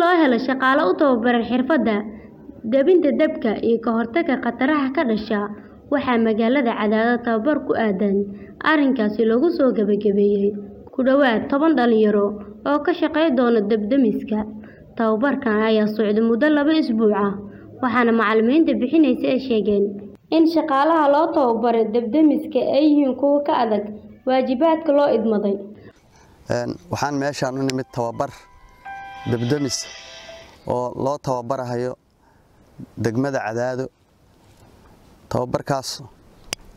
loo helo shaqaale u tababaran xirfadda dabinta dabka iyo ka hortagga khataraha ka dhasha, waxaa magaalada Cadaadad tababar ku aadan arrinkaasi lagu soo gabagabeeyay ku dhowaad toban dhalinyaro oo ka shaqayn doona dab Tababarkan ayaa socday muddo laba isbuuc ah, waxaana macalimiinta bixinaysa ay sheegeen in shaqaalaha loo tababaray dab-demiska ay yihiin kuwo ka adag waajibaadka loo idmay. Waxaan meeshaan u nimid tababar dabdamis oo loo tababarahayo degmada cadaado tababarkaas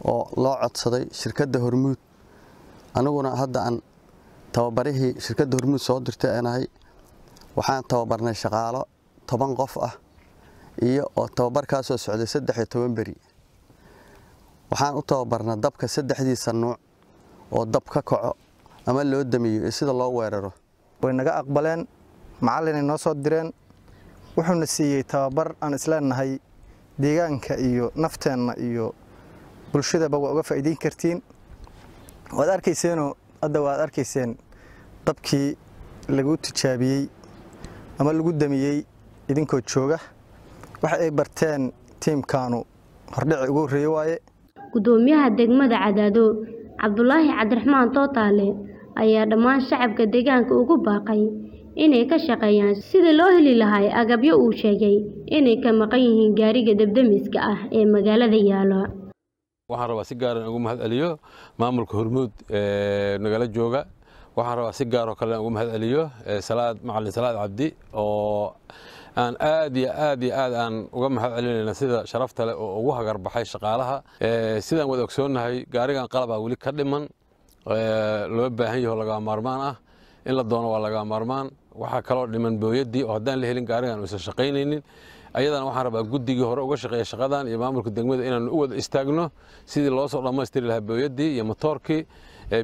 oo loo codsaday shirkadda hormuud aniguna hadda aan tababarihii shirkadda hormuud soo dirtay anahay waxaan tababarnay shaqaalo toban qof ah iyo oo tababarkaasoo socday saddex iyo toban beri waxaan u tababarna dabka saddexdiisa nuuc oo dab ka kaco ama loo damiyo iyo sida loo weeraro way naga aqbaleen macallinay noo soo direen wuxuuna siiyey tababar aan isleenahay deegaanka iyo nafteenna iyo bulshadaba waa uga faa'iideyn kartiin waad arkayseenoo hadda waad arkayseen dabkii lagu tijaabiyey ama lagu damiyey idinkoo jooga waxa ay barteen tiimkaanu hordhici ugu horreeye waaye gudoomiyaha degmada cadaado cabdulaahi cabdiraxmaan tootaale ayaa dhammaan shacabka deegaanka ugu baaqay inay ka shaqeeyaan sidii loo heli lahaa agabyo uu sheegay inay ka maqan yihiin gaariga debdemiska ah ee magaalada yaalo waxaan rabaa si gaaran ah ugu mahadceliyo maamulka hormuud ee nagala jooga waxaan rabaa si gaaroo kale ugu mahadceliyo salaad macalin salaad cabdi oo aan aad iyo aad iyo aad aan uga mahad sida sharafta leh oo ugu hagar baxay shaqaalaha sidaan wada ogsoonnahay gaarigan qalabaa weli ka dhiman loo baahan yaho lagaa maarmaan ah in la doono waa laga maarmaan waxaa kaloo dhiman booyadii oo haddaan la helin gaarigaan uusan shaqaynaynin ayadana waxaan rabaa guddigii hore uga shaqeeya shaqadan iyo maamulka degmada inaanu u wada istaagno sidii loo soo dhammaystiri lahaa booyadii iyo motoorkii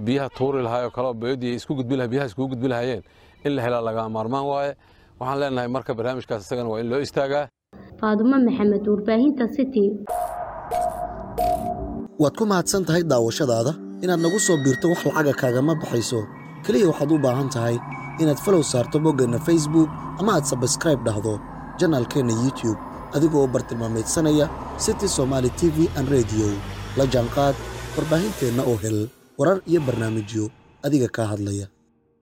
biyaha tuuri lahaayoo kaleo booyadii isku gudbi biyaha iskugu gudbi lahaayeen in la helaa lagaa maarmaan waaye waxaan leenahay marka barnaamijkaas isagana waa in loo istaagaa faadumo maxamed warbaahinta city waad ku mahadsan tahay daawashadaada inaad nagu soo biirto wax lacaga kaagama baxayso keliya waxaad u baahan tahay inaad falow saarto boggeenna facebook ama aad sabskribe dhahdo janaalkeenna youtube adiga oo bartilmaameedsanaya city somaali t v an rediyo la jaanqaad warbaahinteenna oo hel warar iyo barnaamijyo adiga ka hadlaya